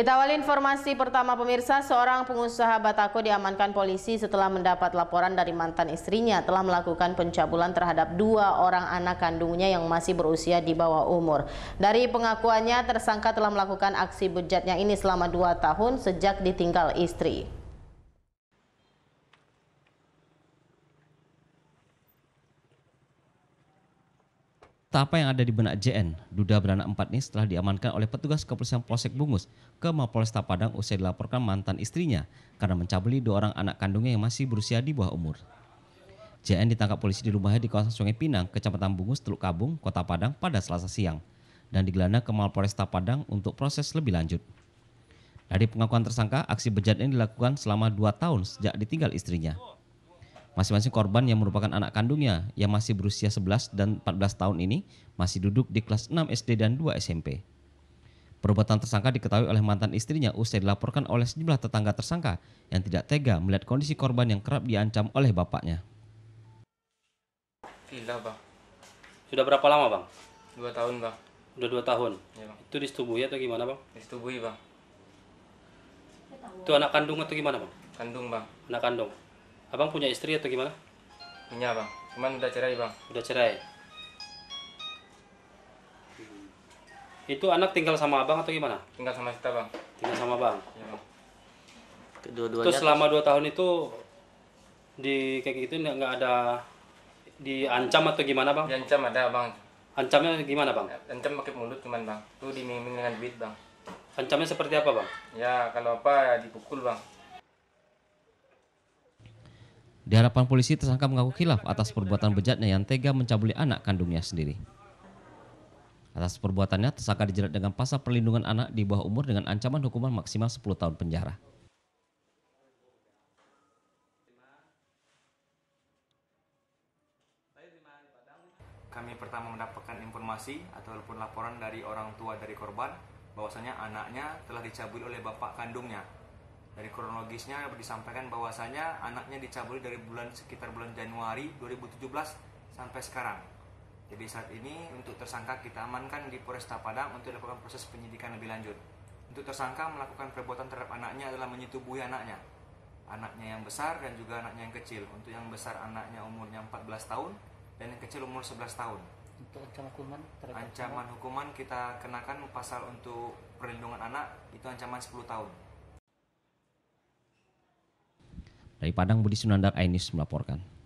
Kita awali informasi pertama pemirsa, seorang pengusaha batako diamankan polisi setelah mendapat laporan dari mantan istrinya telah melakukan pencabulan terhadap dua orang anak kandungnya yang masih berusia di bawah umur. Dari pengakuannya, tersangka telah melakukan aksi bejatnya ini selama dua tahun sejak ditinggal istri. Tak apa yang ada di benak JN, Duda beranak empat ini setelah diamankan oleh petugas kepolisian Polsek Bungus ke Mapolresta Padang usai dilaporkan mantan istrinya karena mencabuli dua orang anak kandungnya yang masih berusia di bawah umur. JN ditangkap polisi di rumahnya di kawasan Sungai Pinang, Kecamatan Bungus, Teluk Kabung, Kota Padang pada Selasa siang dan digelana ke Mapolresta Padang untuk proses lebih lanjut. Dari pengakuan tersangka, aksi bejat ini dilakukan selama dua tahun sejak ditinggal istrinya. Masing-masing korban yang merupakan anak kandungnya yang masih berusia 11 dan 14 tahun ini masih duduk di kelas 6 SD dan 2 SMP. Perbuatan tersangka diketahui oleh mantan istrinya usai dilaporkan oleh sejumlah tetangga tersangka yang tidak tega melihat kondisi korban yang kerap diancam oleh bapaknya. Gila bang. Sudah berapa lama bang? Dua tahun bang. sudah dua tahun? Ya, bang. Itu disetubuhi atau gimana bang? Disetubuhi bang. Itu anak kandung atau gimana bang? Kandung bang. Anak kandung? Abang punya istri atau gimana? Punya bang, cuman udah cerai bang. Udah cerai. Itu anak tinggal sama abang atau gimana? Tinggal sama kita bang. Tinggal sama bang. Iya bang. Kedua-duanya. Terus selama dua tahun itu di kayak gitu nggak ada diancam atau gimana bang? Diancam ada bang. Ancamnya gimana bang? Ancam pakai mulut cuman bang. Itu dimimpin dengan duit bang. Ancamnya seperti apa bang? Ya kalau apa ya dipukul bang. Di hadapan polisi, tersangka mengaku khilaf atas perbuatan bejatnya yang tega mencabuli anak kandungnya sendiri. Atas perbuatannya, tersangka dijerat dengan pasal perlindungan anak di bawah umur dengan ancaman hukuman maksimal 10 tahun penjara. Kami pertama mendapatkan informasi ataupun laporan dari orang tua dari korban bahwasanya anaknya telah dicabuli oleh bapak kandungnya dari kronologisnya disampaikan bahwasanya anaknya dicabuli dari bulan sekitar bulan Januari 2017 sampai sekarang. Jadi saat ini untuk tersangka kita amankan di Polresta Padang untuk dilakukan proses penyidikan lebih lanjut. Untuk tersangka melakukan perbuatan terhadap anaknya adalah menyetubuhi anaknya. Anaknya yang besar dan juga anaknya yang kecil. Untuk yang besar anaknya umurnya 14 tahun dan yang kecil umur 11 tahun. Untuk ancaman hukuman Ancaman hukuman kita kenakan pasal untuk perlindungan anak itu ancaman 10 tahun. Dari Padang Budi Sunandar Ainis melaporkan.